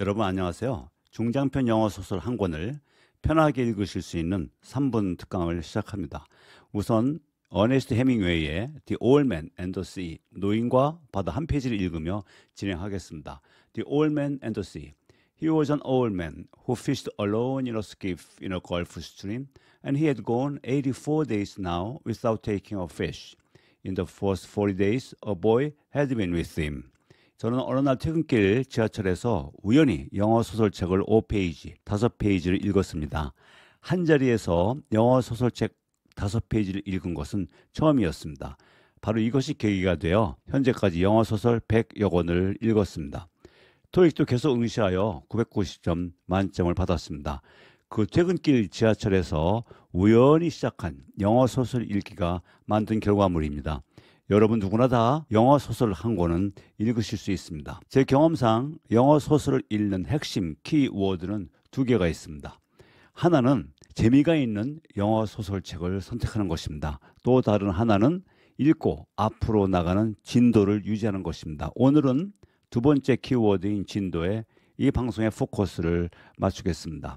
여러분 안녕하세요. 중장편 영어 소설 한 권을 편하게 읽으실 수 있는 3분 특강을 시작합니다. 우선 어네스트 헤밍웨이의 The Old Man and the Sea 노인과 바다 한 페이지를 읽으며 진행하겠습니다. The Old Man and the Sea He was an old man who fished alone in a skiff in a Gulf stream and he had gone 84 days now without taking a fish. In the first 40 days a boy had been with him. 저는 어느 날 퇴근길 지하철에서 우연히 영어 소설책을 5페이지, 5페이지를 읽었습니다. 한 자리에서 영어 소설책 5페이지를 읽은 것은 처음이었습니다. 바로 이것이 계기가 되어 현재까지 영어 소설 100여 권을 읽었습니다. 토익도 계속 응시하여 990점 만점을 받았습니다. 그 퇴근길 지하철에서 우연히 시작한 영어 소설 읽기가 만든 결과물입니다. 여러분 누구나 다 영어 소설 한 권은 읽으실 수 있습니다. 제 경험상 영어 소설을 읽는 핵심 키워드는 두 개가 있습니다. 하나는 재미가 있는 영어 소설책을 선택하는 것입니다. 또 다른 하나는 읽고 앞으로 나가는 진도를 유지하는 것입니다. 오늘은 두 번째 키워드인 진도에 이 방송의 포커스를 맞추겠습니다.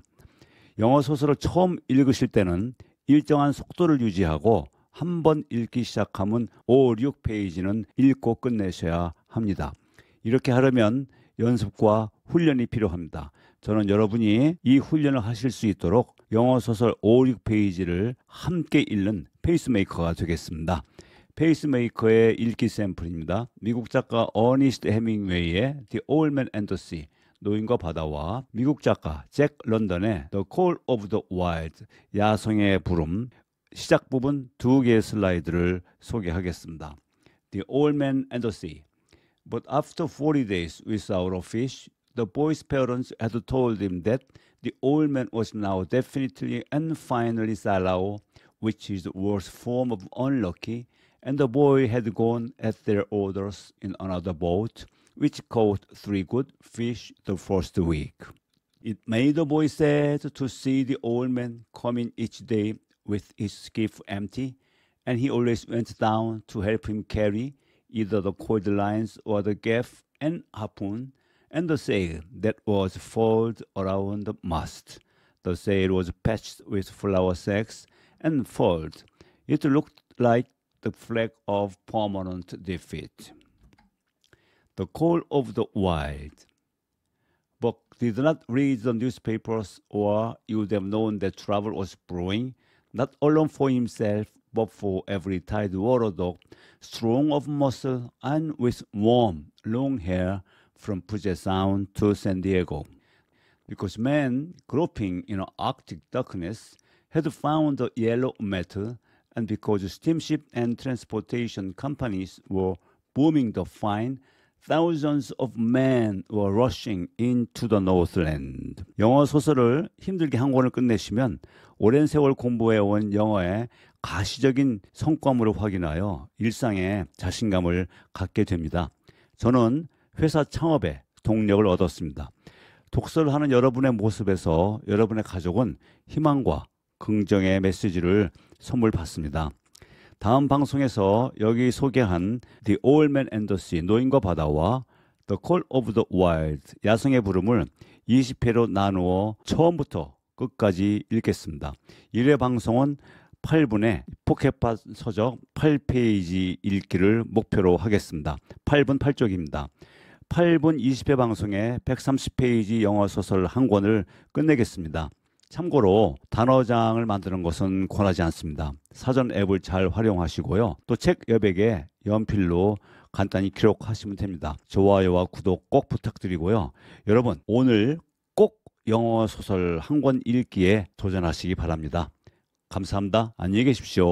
영어 소설을 처음 읽으실 때는 일정한 속도를 유지하고 한번 읽기 시작하면 5, 6페이지는 읽고 끝내셔야 합니다. 이렇게 하려면 연습과 훈련이 필요합니다. 저는 여러분이 이 훈련을 하실 수 있도록 영어 소설 5, 6페이지를 함께 읽는 페이스메이커가 되겠습니다. 페이스메이커의 읽기 샘플입니다. 미국 작가 어니스트 헤밍웨이의 The Old Man and the Sea 노인과 바다와 미국 작가 잭 런던의 The Call of the Wild 야성의 부름 시작 부분 두 개의 슬라이드를 소개하겠습니다. The Old Man and the Sea. But after 40 days without a fish, the boy's parents had told him that the old man was now definitely and finally Salao, which is the worst form of unlucky, and the boy had gone at their orders in another boat, which caught three good fish the first week. It made the boy sad to see the old man coming each day with his skiff empty, and he always went down to help him carry either the cord lines or the gaff and harpoon and the sail that was furled around the mast. The sail was patched with flour sacks and furled. It looked like the flag of permanent defeat. The call of the wild. Buck did not read the newspapers, or you would have known that trouble was brewing, not alone for himself, but for every tired water dog, strong of muscle and with warm, long hair from Puget Sound to San Diego. Because men groping in Arctic darkness, had found the yellow metal, and because steamship and transportation companies were booming the find, thousands of men were rushing into the Northland. 영어 소설을 힘들게 한 권을 끝내시면 오랜 세월 공부해온 영어의 가시적인 성과물을 확인하여 일상에 자신감을 갖게 됩니다. 저는 회사 창업에 동력을 얻었습니다. 독서를 하는 여러분의 모습에서 여러분의 가족은 희망과 긍정의 메시지를 선물 받습니다. 다음 방송에서 여기 소개한 The Old Man and the Sea 노인과 바다와 The Call of the Wild 야성의 부름을 20회로 나누어 처음부터 끝까지 읽겠습니다. 1회 방송은 8분의 포켓팟 서적 8페이지 읽기를 목표로 하겠습니다. 8분 8쪽입니다. 8분 20회 방송에 130페이지 영어 소설 한 권을 끝내겠습니다. 참고로 단어장을 만드는 것은 권하지 않습니다. 사전 앱을 잘 활용하시고요. 또 책 여백에 연필로 간단히 기록하시면 됩니다. 좋아요와 구독 꼭 부탁드리고요. 여러분, 오늘 꼭 영어 소설 한 권 읽기에 도전하시기 바랍니다. 감사합니다. 안녕히 계십시오.